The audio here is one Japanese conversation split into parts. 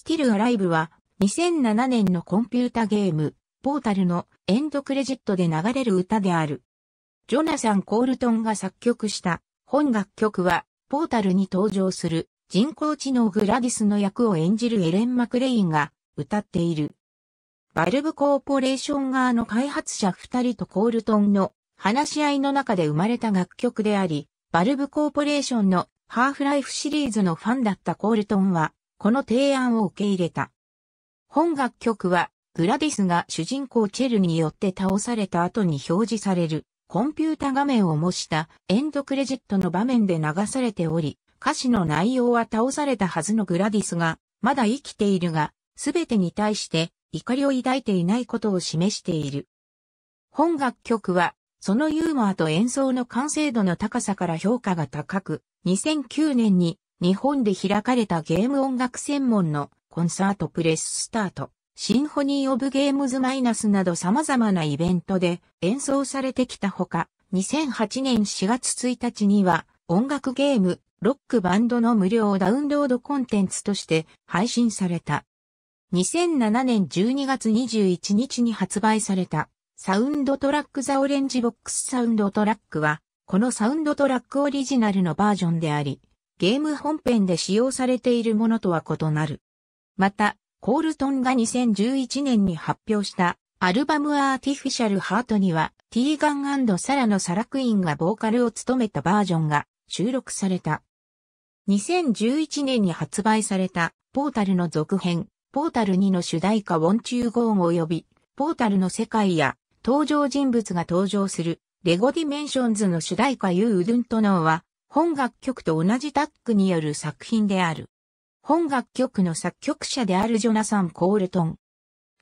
スティル・アライブは2007年のコンピュータゲーム、ポータルのエンドクレジットで流れる歌である。ジョナサン・コールトンが作曲した本楽曲は、ポータルに登場する人工知能グラディスの役を演じるエレン・マクレインが歌っている。バルブコーポレーション側の開発者2人とコールトンの話し合いの中で生まれた楽曲であり、バルブコーポレーションのハーフライフシリーズのファンだったコールトンは、この提案を受け入れた。本楽曲は、グラディスが主人公チェルによって倒された後に表示される、コンピュータ画面を模したエンドクレジットの場面で流されており、歌詞の内容は倒されたはずのグラディスが、まだ生きているが、すべてに対して怒りを抱いていないことを示している。本楽曲は、そのユーモアと演奏の完成度の高さから評価が高く、2009年に日本で開かれたゲーム音楽専門のコンサートプレススタート、シンフォニー・オブ・ゲームズ・マイナスなど様々なイベントで演奏されてきたほか、2008年4月1日には音楽ゲーム、ロックバンドの無料ダウンロードコンテンツとして配信された。2007年12月21日に発売されたサウンドトラックザオレンジボックスサウンドトラックは、このサウンドトラックオリジナルのバージョンであり、ゲーム本編で使用されているものとは異なる。また、コールトンが2011年に発表したアルバムアーティフィシャルハートにはティーガンサラのサラクインがボーカルを務めたバージョンが収録された。2011年に発売されたポータルの続編、ポータル2の主題歌ウォンチューゴーン及びポータルの世界や登場人物が登場するレゴディメンションズの主題歌ユーウドゥントノーは本楽曲と同じタッグによる作品である。本楽曲の作曲者であるジョナサン・コールトン。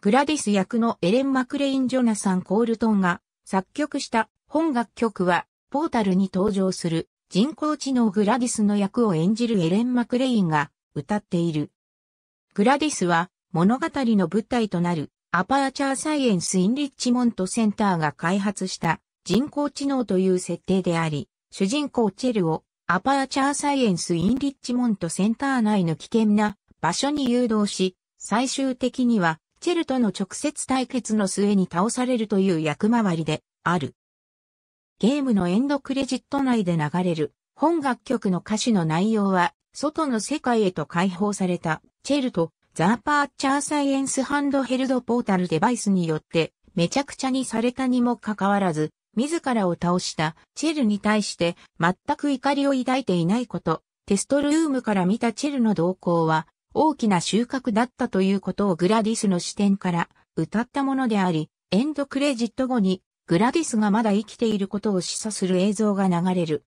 グラディス役のエレン・マクレイン・ジョナサン・コールトンが作曲した本楽曲はポータルに登場する人工知能グラディスの役を演じるエレン・マクレインが歌っている。グラディスは物語の舞台となるアパーチャーサイエンス・インリッチモント・センターが開発した人工知能という設定であり、主人公チェルをアパーチャーサイエンス・インリッチモントセンター内の危険な場所に誘導し、最終的にはチェルとの直接対決の末に倒されるという役回りである。ゲームのエンドクレジット内で流れる本楽曲の歌詞の内容は、外の世界へと解放されたチェルとザーパーチャーサイエンスハンドヘルドポータルデバイスによってめちゃくちゃにされたにもかかわらず、自らを倒したチェルに対して全く怒りを抱いていないこと、テストルームから見たチェルの動向は大きな収穫だったということをグラディスの視点から歌ったものであり、エンドクレジット後にグラディスがまだ生きていることを示唆する映像が流れる。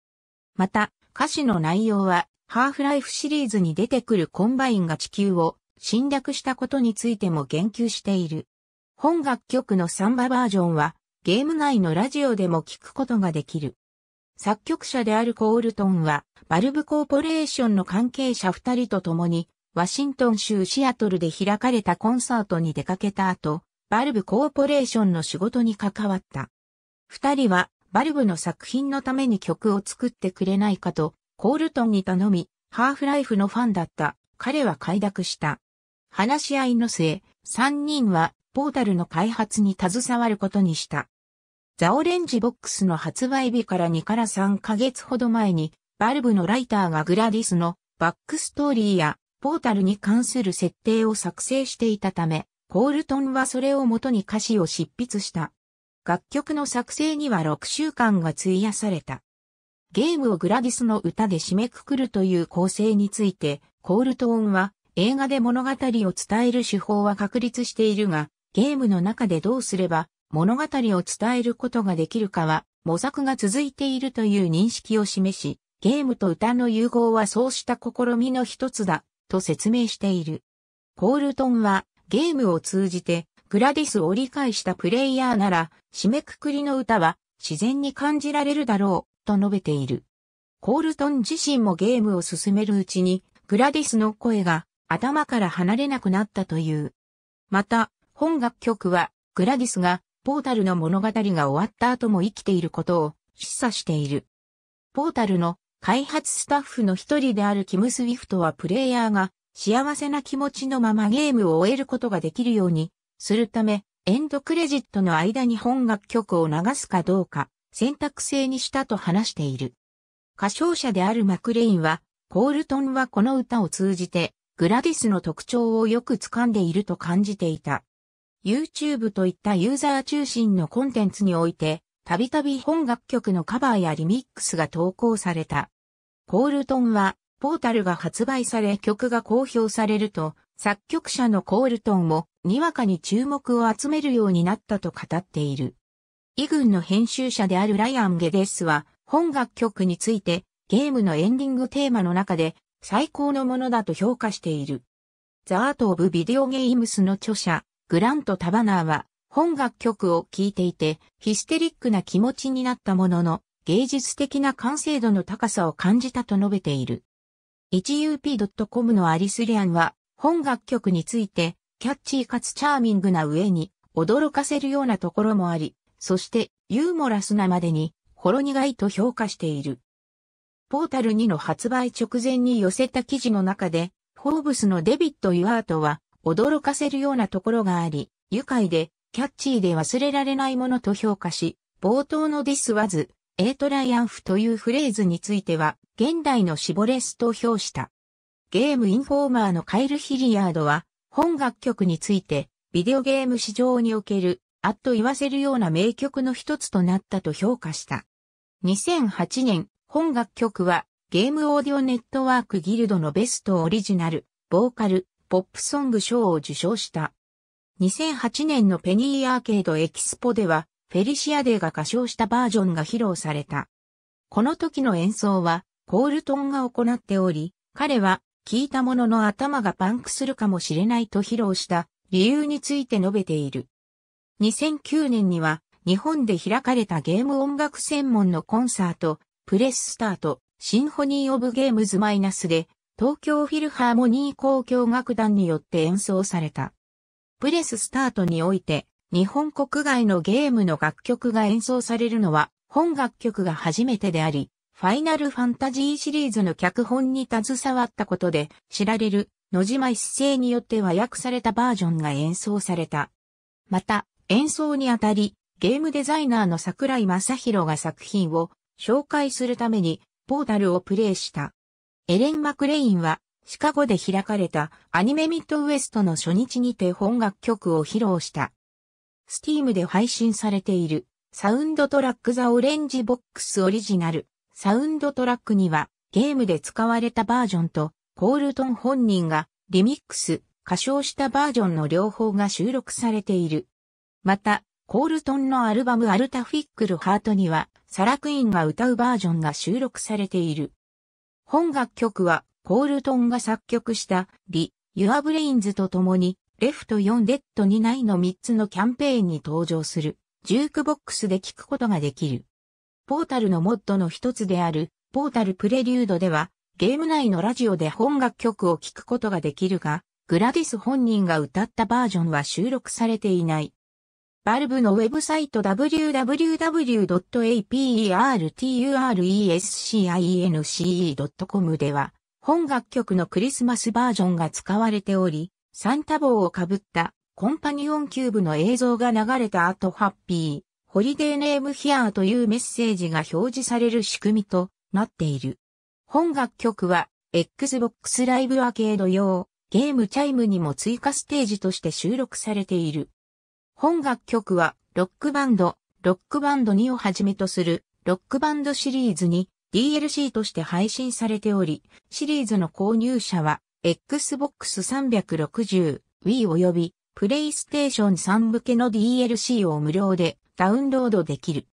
また、歌詞の内容は、ハーフライフシリーズに出てくるコンバインが地球を侵略したことについても言及している。本楽曲のサンババージョンは、ゲーム内のラジオでも聞くことができる。作曲者であるコールトンは、バルブコーポレーションの関係者二人と共に、ワシントン州シアトルで開かれたコンサートに出かけた後、バルブコーポレーションの仕事に関わった。二人は、バルブの作品のために曲を作ってくれないかと、コールトンに頼み、ハーフライフのファンだった彼は快諾した。話し合いの末、三人はポータルの開発に携わることにした。ザオレンジボックスの発売日から2から3ヶ月ほど前に、バルブのライターがグラディスのバックストーリーやポータルに関する設定を作成していたため、コールトンはそれをもとに歌詞を執筆した。楽曲の作成には6週間が費やされた。ゲームをグラディスの歌で締めくくるという構成について、コールトーンは映画で物語を伝える手法は確立しているが、ゲームの中でどうすれば物語を伝えることができるかは模索が続いているという認識を示し、ゲームと歌の融合はそうした試みの一つだ、と説明している。コールトンはゲームを通じてグラディスを理解したプレイヤーなら締めくくりの歌は自然に感じられるだろう、と述べている。コールトン自身もゲームを進めるうちにグラディスの声が頭から離れなくなったという。また、本楽曲はグラディスがポータルの物語が終わった後も生きていることを示唆している。ポータルの開発スタッフの一人であるキム・スウィフトはプレイヤーが幸せな気持ちのままゲームを終えることができるようにするため、エンドクレジットの間に本楽曲を流すかどうか選択制にしたと話している。歌唱者であるマクレインは、コールトンはこの歌を通じて、グラディスの特徴をよく掴んでいると感じていた。YouTube といったユーザー中心のコンテンツにおいて、たびたび本楽曲のカバーやリミックスが投稿された。コールトンは、ポータルが発売され曲が公表されると、作曲者のコールトンも、にわかに注目を集めるようになったと語っている。インの編集者であるライアン・ゲデスは、本楽曲について、ゲームのエンディングテーマの中で、最高のものだと評価している。ザ・ート・オブ・ビデオ・ゲームスの著者、グラント・タバナーは本楽曲を聴いていてヒステリックな気持ちになったものの芸術的な完成度の高さを感じたと述べている。1up.com のアリスリアンは本楽曲についてキャッチーかつチャーミングな上に驚かせるようなところもあり、そしてユーモラスなまでにほろ苦いと評価している。ポータル2の発売直前に寄せた記事の中で、フォーブスのデビット・ユアートは、驚かせるようなところがあり、愉快で、キャッチーで忘れられないものと評価し、冒頭のディスワズ、エイトライアンフというフレーズについては、現代のシボレスと評した。ゲームインフォーマーのカイル・ヒリヤードは、本楽曲について、ビデオゲーム市場における、あっと言わせるような名曲の一つとなったと評価した。2008年、本楽曲は、ゲームオーディオネットワークギルドのベストオリジナル、ボーカル、ポップソング賞を受賞した。2008年のペニーアーケードエキスポでは、フェリシアデーが歌唱したバージョンが披露された。この時の演奏は、コールトンが行っており、彼は、聞いたものの頭がパンクするかもしれないと披露した理由について述べている。2009年には、日本で開かれたゲーム音楽専門のコンサート、プレススタート、シンフォニー・オブ・ゲームズ・マイナスで、東京フィルハーモニー交響楽団によって演奏された。プレススタートにおいて、日本国外のゲームの楽曲が演奏されるのは、本楽曲が初めてであり、ファイナルファンタジーシリーズの脚本に携わったことで知られる野島一世によって和訳されたバージョンが演奏された。また、演奏にあたり、ゲームデザイナーの桜井正宏が作品を紹介するためにポータルをプレイした。エレン・マクレインは、シカゴで開かれたアニメミッドウエストの初日にて本楽曲を披露した。スティームで配信されている、サウンドトラックザ・オレンジボックスオリジナル、サウンドトラックには、ゲームで使われたバージョンと、コールトン本人が、リミックス、歌唱したバージョンの両方が収録されている。また、コールトンのアルバムアルタフィックルハートには、サラクインが歌うバージョンが収録されている。本楽曲は、ポールトンが作曲した、リ、ユアブレインズと共に、レフト4レッド2内の3つのキャンペーンに登場する、ジュークボックスで聴くことができる。ポータルのモッドの一つである、ポータルプレリュードでは、ゲーム内のラジオで本楽曲を聴くことができるが、グラディス本人が歌ったバージョンは収録されていない。バルブのウェブサイト www.aperturesc.com では、本楽曲のクリスマスバージョンが使われており、サンタ帽をかぶったコンパニオンキューブの映像が流れた後ハッピー、ホリデーネームヒアーというメッセージが表示される仕組みとなっている。本楽曲は Xbox Live アーケード用ゲームチャイムにも追加ステージとして収録されている。本楽曲は、ロックバンド、ロックバンド2をはじめとする、ロックバンドシリーズに DLC として配信されており、シリーズの購入者は、Xbox 360、Wii 及び、PlayStation 3向けの DLC を無料でダウンロードできる。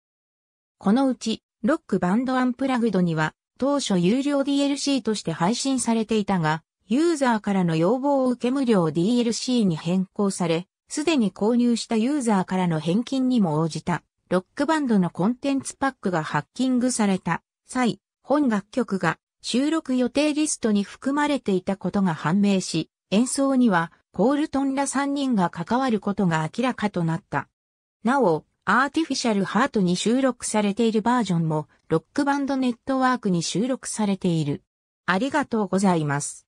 このうち、ロックバンドアンプラグドには、当初有料 DLC として配信されていたが、ユーザーからの要望を受け無料 DLC に変更され、すでに購入したユーザーからの返金にも応じた、ロックバンドのコンテンツパックがハッキングされた際、本楽曲が収録予定リストに含まれていたことが判明し、演奏にはコールトンら3人が関わることが明らかとなった。なお、アーティフィシャルハートに収録されているバージョンも、ロックバンドネットワークに収録されている。ありがとうございます。